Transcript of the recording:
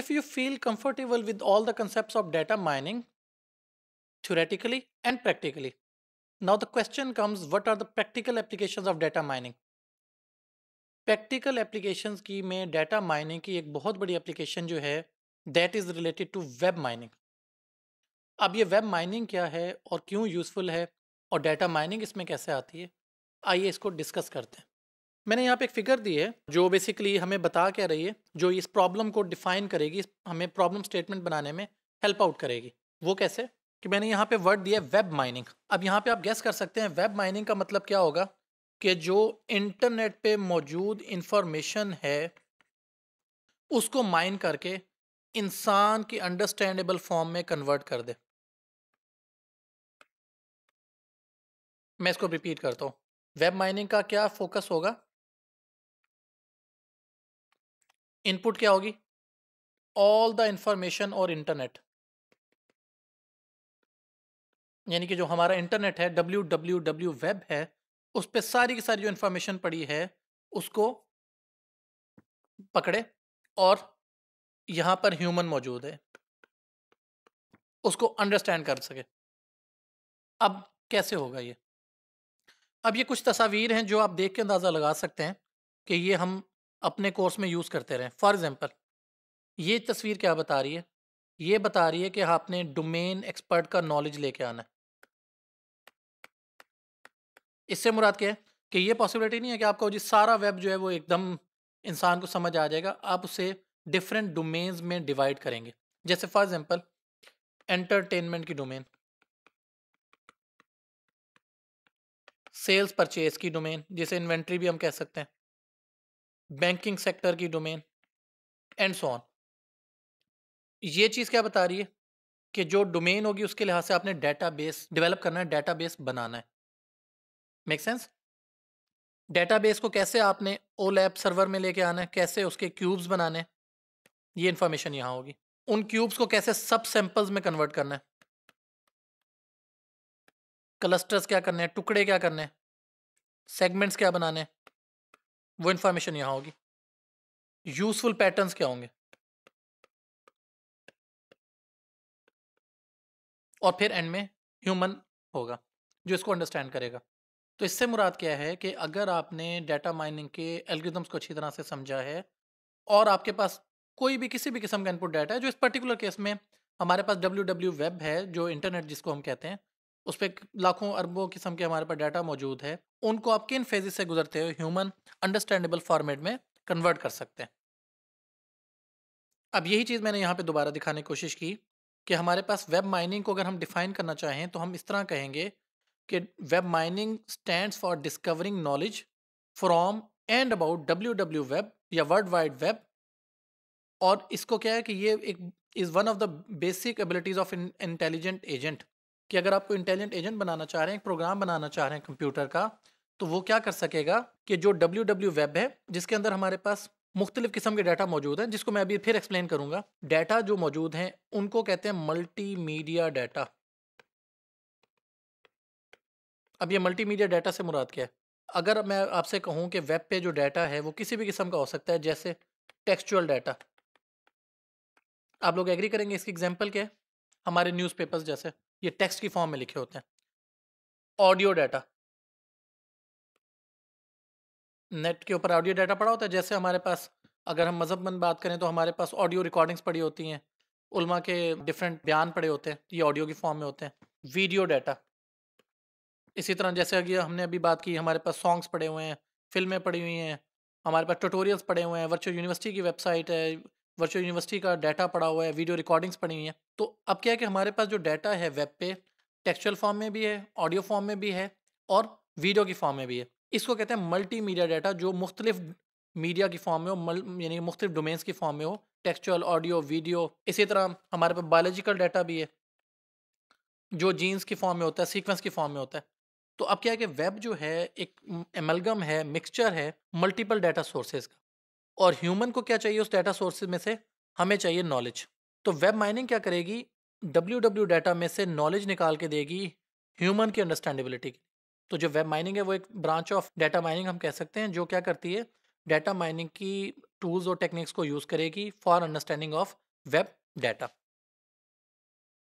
If you feel comfortable with all the concepts of data mining, theoretically and practically, now the question comes what are the practical applications of data mining? practical applications ki mein data mining ki ek bahut badi application jo hai that is related to web mining ab ye web mining kya hai aur kyun useful hai aur data mining isme kaise aati hai आइए इसको discuss करते हैं मैंने यहाँ पे एक figure दी है जो बेसिकली हमें बता क्या रही है जो इस प्रॉब्लम को डिफाइन करेगी हमें प्रॉब्लम स्टेटमेंट बनाने में हेल्प आउट करेगी वो कैसे कि मैंने यहाँ पे वर्ड दिया है वेब माइनिंग अब यहाँ पे आप गैस कर सकते हैं वेब माइनिंग का मतलब क्या होगा कि जो इंटरनेट पे मौजूद इंफॉर्मेशन है उसको माइन करके इंसान की अंडरस्टैंडेबल फॉर्म में कन्वर्ट कर दे मैं इसको रिपीट करता हूँ वेब माइनिंग का क्या फोकस होगा इनपुट क्या होगी ऑल द इंफॉर्मेशन और इंटरनेट यानी कि जो हमारा इंटरनेट है डब्ल्यू डब्ल्यू डब्ल्यू वेब है उस पर सारी की सारी जो इंफॉर्मेशन पड़ी है उसको पकड़े और यहां पर ह्यूमन मौजूद है उसको अंडरस्टैंड कर सके अब कैसे होगा ये अब ये कुछ तस्वीर हैं जो आप देख के अंदाज़ा लगा सकते हैं कि ये हम अपने कोर्स में यूज़ करते रहें फॉर एग्ज़ाम्पल ये तस्वीर क्या बता रही है ये बता रही है कि आपने डोमेन एक्सपर्ट का नॉलेज लेके आना है इससे मुराद क्या है कि ये पॉसिबिलिटी नहीं है कि आपका जी सारा वेब जो है वो एकदम इंसान को समझ आ जाएगा आप उसे डिफरेंट डोमेन्स में डिवाइड करेंगे जैसे फॉर एग्जांपल एंटरटेनमेंट की डोमेन सेल्स परचेज की डोमेन जिसे इन्वेंट्री भी हम कह सकते हैं बैंकिंग सेक्टर की डोमेन एंड सो ऑन ये चीज़ क्या बता रही है कि जो डोमेन होगी उसके लिहाज से आपने डेटा बेस डिवेलप करना है डेटा बेस बनाना है मेक सेंस डेटा बेस को कैसे आपने ओ लैब सर्वर में लेके आना है कैसे उसके क्यूब्स बनाने ये इंफॉर्मेशन यहाँ होगी उन क्यूब्स को कैसे सब सैंपल्स में कन्वर्ट करना है क्लस्टर्स क्या करने हैं टुकड़े क्या करने हैं सेगमेंट्स क्या बनाने हैं वो इन्फॉर्मेशन यहाँ होगी यूजफुल पैटर्न्स क्या होंगे और फिर एंड में ह्यूमन होगा जो इसको अंडरस्टैंड करेगा तो इससे मुराद क्या है कि अगर आपने डाटा माइनिंग के एल्गोरिथम्स को अच्छी तरह से समझा है और आपके पास कोई भी किसी भी किस्म का इनपुट डाटा है जो इस पर्टिकुलर केस में हमारे पास डब्ल्यू डब्ल्यू वेब है जो इंटरनेट जिसको हम कहते हैं उस पर लाखों अरबों किस्म के हमारे पास डाटा मौजूद है उनको आप किन फेजेस से गुजरते हुए ह्यूमन अंडरस्टैंडेबल फॉर्मेट में कन्वर्ट कर सकते हैं अब यही चीज़ मैंने यहाँ पे दोबारा दिखाने की कोशिश की कि हमारे पास वेब माइनिंग को अगर हम डिफाइन करना चाहें तो हम इस तरह कहेंगे कि web mining stand for discovering knowledge from and about W W web या वर्ल्ड वाइड वेब और इसको क्या है कि ये एक is one of the basic abilities of intelligent agent कि अगर आपको इंटेलिजेंट एजेंट बनाना चाह रहे हैं एक प्रोग्राम बनाना चाह रहे हैं कंप्यूटर का तो वो क्या कर सकेगा कि जो डब्ल्यू डब्ल्यू वेब है जिसके अंदर हमारे पास मुख्तलिफ किस्म के डाटा मौजूद हैं जिसको मैं अभी फिर एक्सप्लेन करूंगा डाटा जो मौजूद हैं उनको कहते हैं मल्टी मीडिया डाटा अब ये मल्टी मीडिया डाटा से मुराद क्या है अगर मैं आपसे कहूँ कि वेब पे जो डाटा है वो किसी भी किस्म का हो सकता है जैसे टेक्सचुअल डाटा आप लोग एग्री करेंगे इसकी एग्जाम्पल क्या है हमारे न्यूज़पेपर्स जैसे ये टेक्स्ट की फॉर्म में लिखे होते हैं ऑडियो डाटा नेट के ऊपर ऑडियो डाटा पड़ा होता है जैसे हमारे पास अगर हम मजहब बात करें तो हमारे पास ऑडियो रिकॉर्डिंग्स पड़ी होती हैं उलमा के डिफरेंट बयान पड़े होते हैं ये ऑडियो की फॉर्म में होते हैं वीडियो डाटा इसी तरह जैसे अभी हमने अभी बात की हमारे पास सॉन्ग्स पड़े हुए हैं फिल्में पड़ी हुई हैं हमारे पास ट्यूटोरियल्स पड़े हुए हैं वर्चुअल यूनिवर्सिटी की वेबसाइट है वर्चुअल यूनिवर्सिटी का डाटा पड़ा हुआ है वीडियो रिकॉर्डिंग्स पड़ी हुई हैं तो अब क्या है कि हमारे पास जो डाटा है वेब पे टेक्सचुअल फॉर्म में भी है ऑडियो फॉर्म में भी है और वीडियो की फॉर्म में भी है इसको कहते हैं मल्टी मीडिया डाटा जो मुख्तलिफ मीडिया की फॉर्म में हो यानी मुख्तलिफ डोमेन्स की फॉर्म में हो टेक्सचुअल ऑडियो वीडियो इसी तरह हमारे पास बायोलॉजिकल डाटा भी है जो जीन्स की फॉर्म में होता है सीक्वेंस की फॉर्म में होता है तो अब क्या है कि वेब जो है एक एमलगम है मिक्सचर है मल्टीपल डाटा सोर्सेज का और ह्यूमन को क्या चाहिए उस डाटा सोर्सेज में से हमें चाहिए नॉलेज तो वेब माइनिंग क्या करेगी डब्ल्यू डब्ल्यू डाटा में से नॉलेज निकाल के देगी ह्यूमन की अंडरस्टैंडेबिलिटी की तो जो वेब माइनिंग है वो एक ब्रांच ऑफ डाटा माइनिंग हम कह सकते हैं जो क्या करती है डाटा माइनिंग की टूल्स और टेक्निक्स को यूज़ करेगी for understanding of web data